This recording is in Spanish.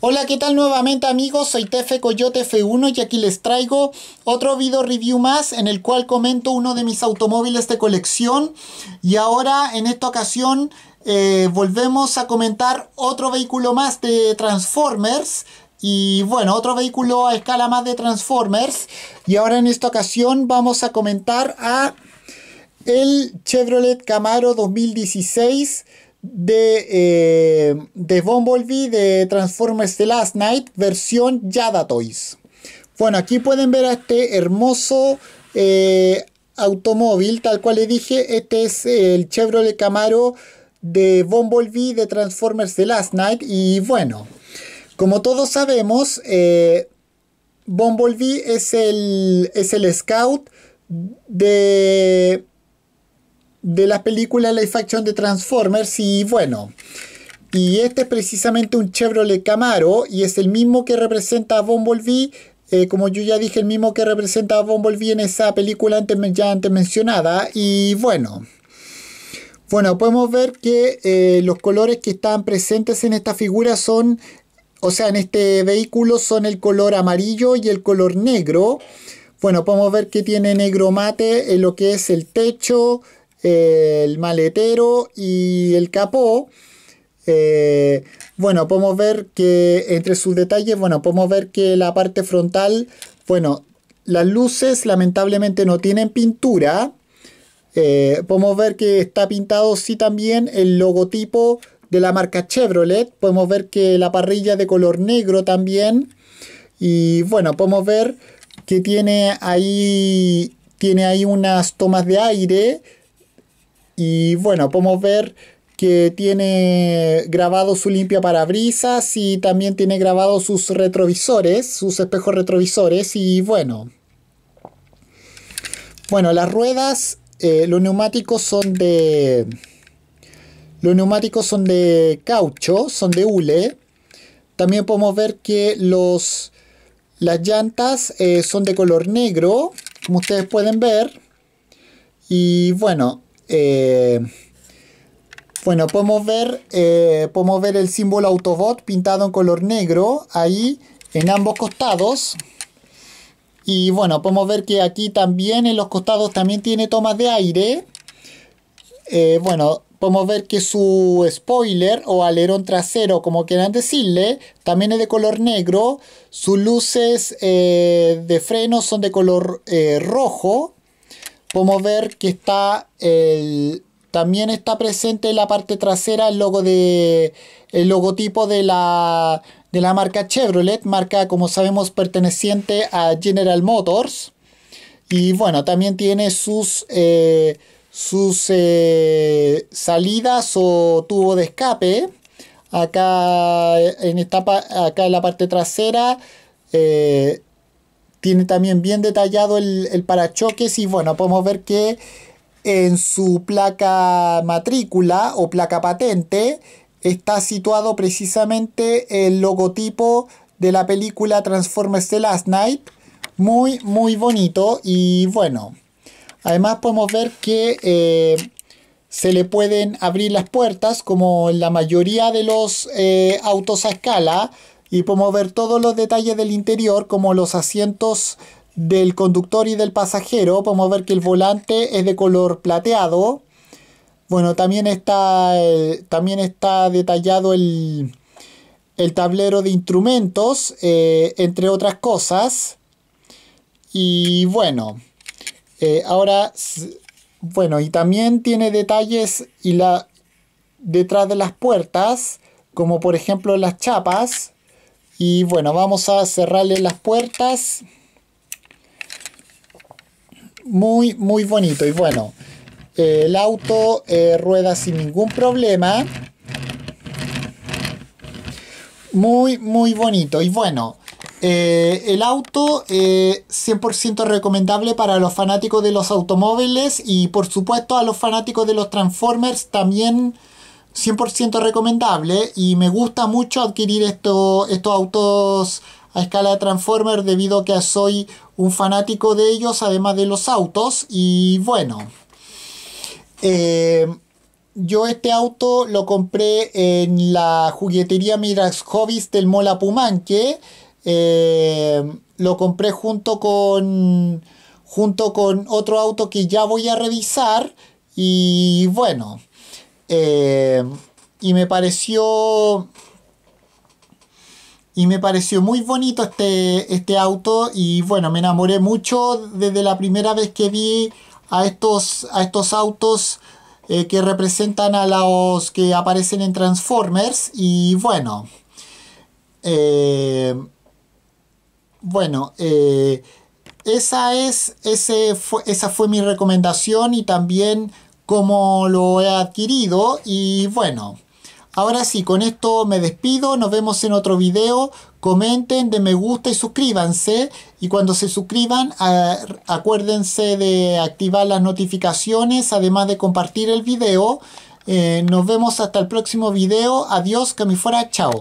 Hola, ¿qué tal nuevamente amigos? Soy TF Coyote F1 y aquí les traigo otro video review más en el cual comento uno de mis automóviles de colección y ahora en esta ocasión eh, volvemos a comentar otro vehículo más de Transformers y bueno, otro vehículo a escala más de Transformers y ahora en esta ocasión vamos a comentar a el Chevrolet Camaro 2016 de, eh, de Bumblebee de Transformers The Last Night versión Yada Toys. Bueno, aquí pueden ver a este hermoso eh, automóvil, tal cual le dije, este es el Chevrolet Camaro de Bumblebee de Transformers The Last Night y bueno, como todos sabemos, eh, Bumblebee es el, es el scout de de las películas Life action de Transformers y bueno. Y este es precisamente un Chevrolet Camaro y es el mismo que representa a Bumblebee, eh, como yo ya dije, el mismo que representa a Bumblebee en esa película antes, ya antes mencionada. Y bueno, bueno, podemos ver que eh, los colores que están presentes en esta figura son, o sea, en este vehículo son el color amarillo y el color negro. Bueno, podemos ver que tiene negro mate en lo que es el techo, el maletero y el capó. Eh, bueno, podemos ver que entre sus detalles, bueno, podemos ver que la parte frontal, bueno, las luces lamentablemente no tienen pintura. Eh, podemos ver que está pintado sí también el logotipo de la marca Chevrolet. Podemos ver que la parrilla de color negro también. Y bueno, podemos ver que tiene ahí, tiene ahí unas tomas de aire y bueno, podemos ver que tiene grabado su limpia parabrisas y también tiene grabado sus retrovisores, sus espejos retrovisores y bueno. Bueno, las ruedas, eh, los neumáticos son de... Los neumáticos son de caucho, son de hule. También podemos ver que los, las llantas eh, son de color negro, como ustedes pueden ver. Y bueno, eh, bueno, podemos ver, eh, podemos ver el símbolo Autobot pintado en color negro ahí en ambos costados. Y bueno, podemos ver que aquí también en los costados también tiene tomas de aire. Eh, bueno, podemos ver que su spoiler o alerón trasero, como quieran decirle, también es de color negro. Sus luces de freno son de color rojo podemos ver que está también está presente en la parte trasera el logo de el logotipo de la marca Chevrolet, marca como sabemos perteneciente a General Motors. Y bueno, también tiene sus eh, sus eh, salidas o tubo de escape. Acá en esta acá en la parte trasera eh, tiene también bien detallado el, parachoques y bueno, podemos ver que en su placa matrícula o placa patente está situado precisamente el logotipo de la película Transformers The Last Night. Muy, muy bonito y bueno. Además podemos ver que eh, se le pueden abrir las puertas como en la mayoría de los eh, autos a escala y podemos ver todos los detalles del interior como los asientos del conductor y del pasajero. Podemos ver que el volante es de color plateado. Bueno, también está, eh, también está detallado el, tablero de instrumentos, eh, entre otras cosas. Y bueno, eh, ahora, bueno, y también tiene detalles y la, detrás de las puertas, como por ejemplo las chapas y bueno, vamos a cerrarle las puertas. Muy, muy bonito. Y bueno, eh, el auto eh, rueda sin ningún problema. Muy, muy bonito. Y bueno, eh, el auto 100% recomendable para los fanáticos de los automóviles y por supuesto a los fanáticos de los Transformers también 100% recomendable y me gusta mucho adquirir estos autos a escala de Transformer debido a que soy un fanático de ellos, además de los autos. Y bueno, eh, yo este auto lo compré en la juguetería Mirax Hobbies del Mola Pumanque. Eh, lo compré junto con, junto con otro auto que ya voy a revisar. Y bueno. Eh, y me pareció. Y me pareció muy bonito este, este auto. Y bueno, me enamoré mucho desde la primera vez que vi a estos, a estos autos eh, que representan a los que aparecen en Transformers. Y bueno. Eh, bueno, esa, es, ese esa fue mi recomendación y también como lo he adquirido y bueno. Ahora sí, con esto me despido, nos vemos en otro video, comenten, de me gusta y suscríbanse y cuando se suscriban acuérdense de activar las notificaciones, además de compartir el video. Eh, nos vemos hasta el próximo video, adiós, que me fuera, chao.